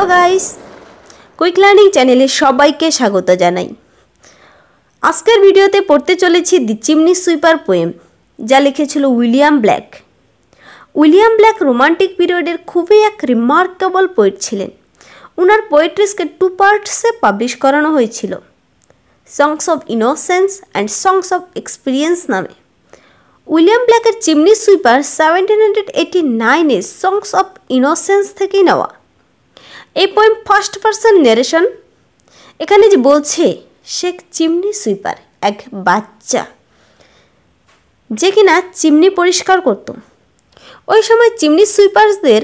hello guys quick learning চ্যানেলে সবাইকে স্বাগত জানাই আজকের ভিডিওতে পড়তে চলেছি দি চিমনি সুইপার পোয়েম যা লিখেছিল William Blake William Blake romantic পিরিয়ডের খুবই এক রিমার্কেবল পোয়েট ছিলেন ওনার পোয়েট্রিসকে টু পার্টসে পাবলিশ করানো হয়েছিল songs of innocence and songs of experience নামে উইলিয়াম ব্ল্যাকের chimney sweeper seventeen hundred eighty নাইনে সংস অব ইনোসেন্স থেকেই নেওয়া এই পয়েন্ট ফার্স্ট পার্সন নেরেশন এখানে যে বলছে সে চিমনি সুইপার এক বাচ্চা যে কিনা চিমনি পরিষ্কার করত ওই সময় চিমনি সুইপারসদের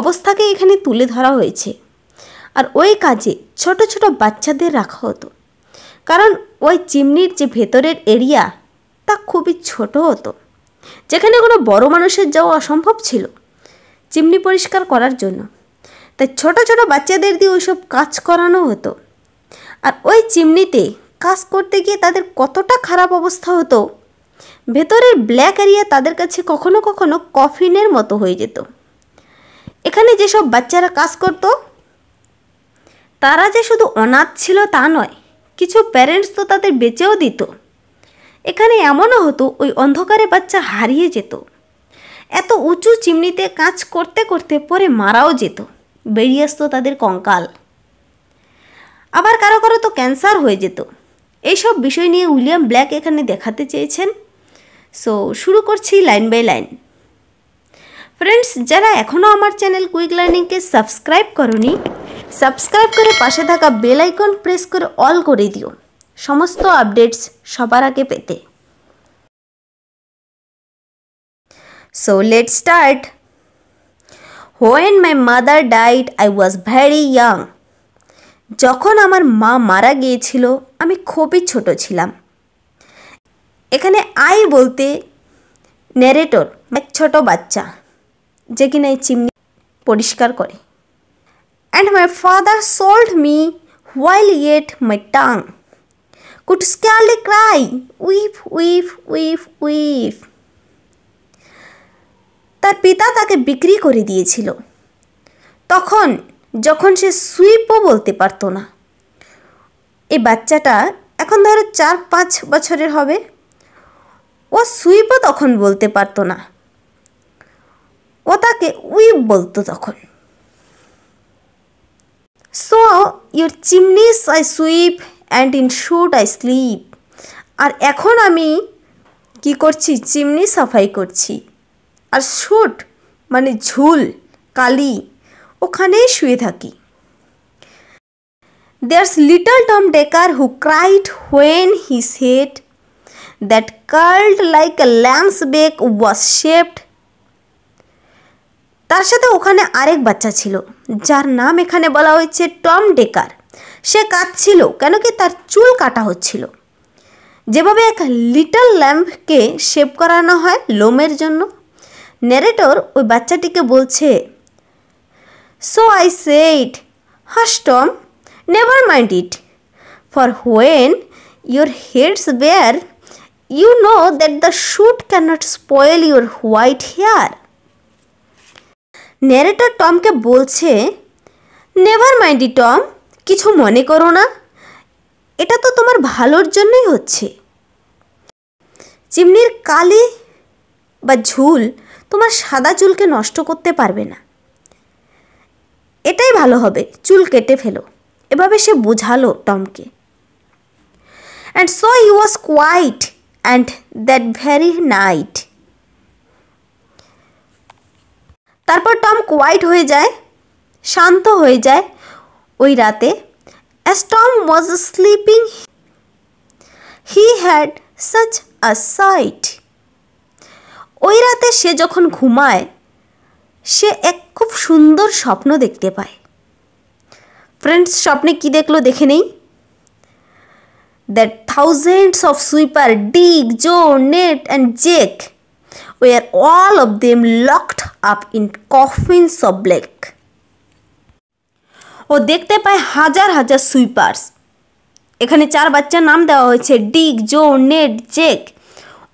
অবস্থাকে এখানে তুলে ধরা হয়েছে আর ওই কাজে ছোট ছোট বাচ্চাদের রাখা হতো কারণ ওই চিমনির যে ভেতরের এরিয়া তা খুবই ছোট হতো যেখানে কোনো বড় মানুষের যাওয়া অসম্ভব ছিল চিমনি পরিষ্কার করার জন্য তাই ছোট ছোট বাচ্চাদের দিয়ে ওইসব কাজ করানো হতো আর ওই চিমনিতে কাজ করতে গিয়ে তাদের কতটা খারাপ অবস্থা হতো ভেতরের ব্ল্যাক এরিয়া তাদের কাছে কখনো কখনো কফিনের মতো হয়ে যেত এখানে যেসব বাচ্চারা কাজ করত তারা যে শুধু অনাথ ছিল তা নয় কিছু প্যারেন্টস তো তাদের বেঁচেও দিত এখানে এমনও হতো ওই অন্ধকারে বাচ্চা হারিয়ে যেত এত উঁচু চিমনিতে কাজ করতে করতে পরে মারাও যেত বেরিয়ে আসতো তাদের কঙ্কাল আবার কারো কারো তো ক্যান্সার হয়ে যেত এইসব বিষয় নিয়ে উইলিয়াম ব্ল্যাক এখানে দেখাতে চেয়েছেন সো শুরু করছি লাইন বাই লাইন ফ্রেন্ডস যারা এখনও আমার চ্যানেল কুইক লার্নিংকে সাবস্ক্রাইব করনি সাবস্ক্রাইব করে পাশে থাকা বেল আইকন প্রেস করে অল করে দিও সমস্ত আপডেটস সবার আগে পেতে so let start when my mother died I was very young যখন আমার মা মারা গিয়েছিল আমি খুবই ছোট ছিলাম এখানে আই বলতে নেরেটর এক ছোট বাচ্চা যে কিনা এই চিমনি পরিষ্কার করে and my father sold me while yet my tongue could scarcely cry weep weep weep weep তার পিতা তাকে বিক্রি করে দিয়েছিল তখন যখন সে সুইপও বলতে পারতো না এই বাচ্চাটা এখন ধরো চার পাঁচ বছরের হবে ও সুইপও তখন বলতে পারতো না ও তাকে উইপ বলতো তখন so your chimneys I sweep and in soot I sleep আর এখন আমি কি করছি চিমনি সাফাই করছি আর শুট মানে ঝুল কালি ওখানেই শুয়ে থাকি there's little Tom Dacre who cried when his head that curled like a lamb's back was shaved তার সাথে ওখানে আরেক বাচ্চা ছিল যার নাম এখানে বলা হয়েছে টম ডেকার সে কাঁদছিল কেন কি তার চুল কাটা হচ্ছিল যেভাবে এক লিটল ল্যাম্পকে শেপ করানো হয় লোমের জন্য নেরেটর ওই বাচ্চাটিকে বলছে so I said hush Tom never mind it for when your head's bare you know that the soot cannot spoil your white hair narrator টমকে বলছে নেভার মাইন্ড ইট টম কিছু মনে করো না এটা তো তোমার ভালোর জন্যই হচ্ছে চিমনির কালি বা ঝুল তোমার সাদা চুলকে নষ্ট করতে পারবে না এটাই ভালো হবে চুল কেটে ফেলো এভাবে সে বোঝালো টমকে and so he was quiet and that very night তারপর টম কোয়াইট হয়ে যায় শান্ত হয়ে যায় ওই রাতে as Tom was sleeping he had such a sight ওই রাতে সে যখন ঘুমায় সে এক খুব সুন্দর স্বপ্ন দেখতে পায় ফ্রেন্ডস স্বপ্নে কি দেখলো দেখে নেই that thousands of sweeper Dick Joe Ned and Jack were all of them locked up in coffins of black ও দেখতে পায় হাজার হাজার সুইপার্স এখানে চার বাচ্চার নাম দেওয়া হয়েছে ডিগ জো নেট জেক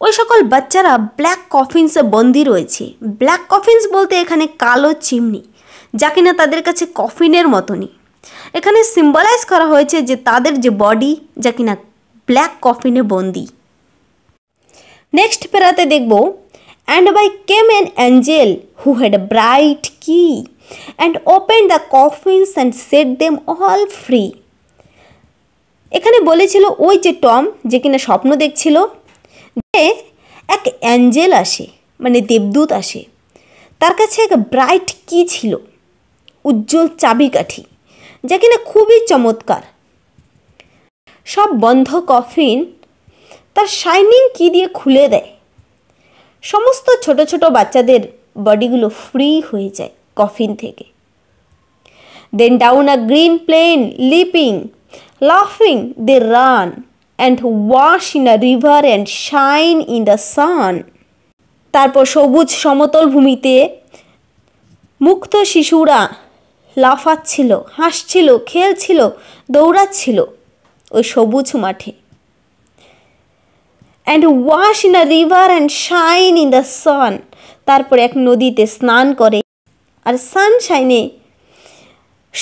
ওই সকল বাচ্চারা ব্ল্যাক কফিন্সে বন্দি রয়েছে ব্ল্যাক কফিন্স বলতে এখানে কালো চিমনি যা কিনা তাদের কাছে কফিনের মতনই এখানে সিম্বলাইজ করা হয়েছে যে তাদের যে বডি যা কিনা ব্ল্যাক কফিনে বন্দি নেক্সট পেরাতে দেখব and by came an angel who had a bright key and open the coffins and set them all free এখানে বলেছিল ওই যে টম যে কিনা স্বপ্ন দেখছিল যে এক অ্যাঞ্জেল আসে মানে দেবদূত আসে তার কাছে এক ব্রাইট কি ছিল উজ্জ্বল চাবিকাঠি যা কিনা খুবই চমৎকার সব বন্ধ কফিন তার শাইনিং কি দিয়ে খুলে দেয় সমস্ত ছোট ছোট বাচ্চাদের বডিগুলো ফ্রি হয়ে যায় কফিন থেকে then down a green plain leaping লাফিং they run and wash in a river and shine in the sun তারপর সবুজ সমতল ভূমিতে মুক্ত শিশুরা লাফাচ্ছিল হাসছিল খেলছিল দৌড়াচ্ছিল ওই সবুজ মাঠে and wash in a river and shine in the sun তারপর এক নদীতে স্নান করে আর সানশাইনে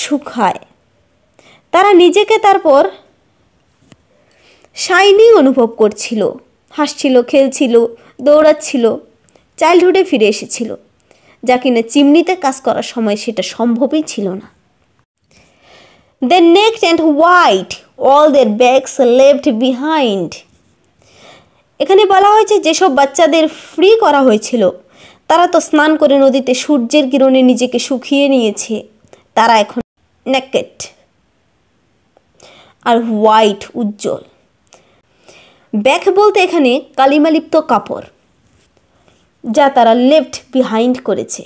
শুকায় তারা নিজেকে তারপর শাইনি অনুভব করছিল হাসছিল খেলছিল দৌড়াচ্ছিল চাইল্ডহুডে ফিরে এসেছিল যা কিনা চিমনিতে কাজ করার সময় সেটা সম্ভবই ছিল না the next and white all their bags left behind এখানে বলা হয়েছে যেসব বাচ্চাদের ফ্রি করা হয়েছিল তারা তো স্নান করে নদীতে সূর্যের কিরণে নিজেকে শুকিয়ে নিয়েছে তারা এখন নেকেট আর হোয়াইট উজ্জ্বল ব্যাক বলতে এখানে কালিমালিপ্ত কাপড় যা তারা লেফট বিহাইন্ড করেছে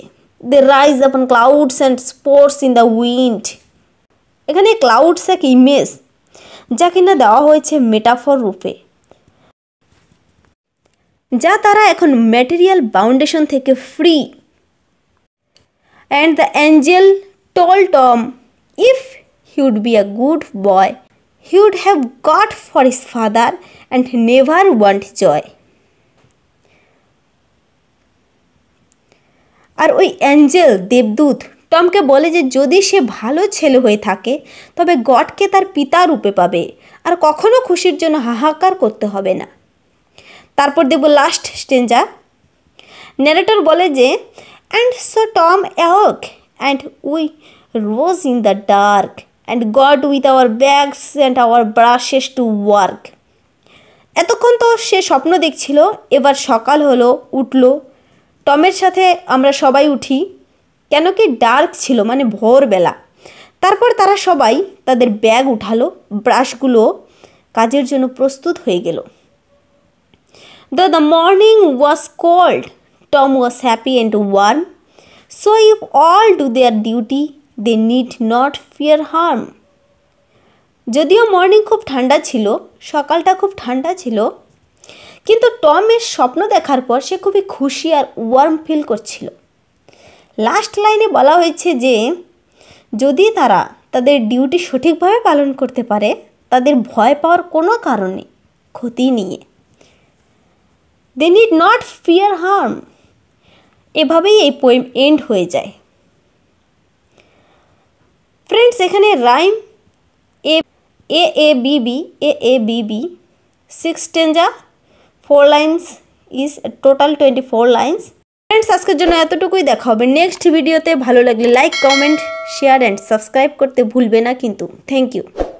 they rise upon clouds and sports in the wind এখানে ক্লাউডস এক ইমেজ যা কিনা দেওয়া হয়েছে মেটাফর রূপে যা তারা এখন ম্যাটেরিয়াল বাউন্ডেশন থেকে free and the angel told Tom if he would be a good boy he'd have have for for father and never want joy আর ওই অ্যাঞ্জেল দেবদূত টমকে বলে যে যদি সে ভালো ছেলে হয়ে থাকে তবে গডকে তার পিতা রূপে পাবে আর কখনো খুশির জন্য হাহাকার করতে হবে না তারপর দেব লাস্ট স্টেঞ্জা ন্যারেটর বলে যে and so Tom awoke and we rose in the dark and got with our bags and our brushes to work এতক্ষণ তো সে স্বপ্ন দেখছিল এবার সকাল হলো উঠল টমের সাথে আমরা সবাই উঠি কেন কি ডার্ক ছিল মানে ভোরবেলা তারপর তারা সবাই তাদের ব্যাগ উঠালো ব্রাশগুলো কাজের জন্য প্রস্তুত হয়ে গেল the the morning was cold Tom was happy and warm so if all do their duty they need not fear harm যদিও মর্নিং খুব ঠান্ডা ছিল সকালটা খুব ঠান্ডা ছিল কিন্তু টমের স্বপ্ন দেখার পর সে খুবই খুশি আর ওয়ার্ম ফিল করছিল লাস্ট লাইনে বলা হয়েছে যে যদি তারা তাদের ডিউটি সঠিকভাবে পালন করতে পারে তাদের ভয় পাওয়ার কোনো কারণে ক্ষতি নিয়ে they need not fear harm এভাবেই এই পোয়েম এন্ড হয়ে যায় ফ্রেন্ডস এখানে rhyme A A A B B A A B B six stanza four lines is total twenty four lines friends আজকের জন্য এতটুকুই দেখা হবে নেক্সট ভিডিওতে ভালো লাগলে like comment share and subscribe করতে ভুলবে না কিন্তু থ্যাংক ইউ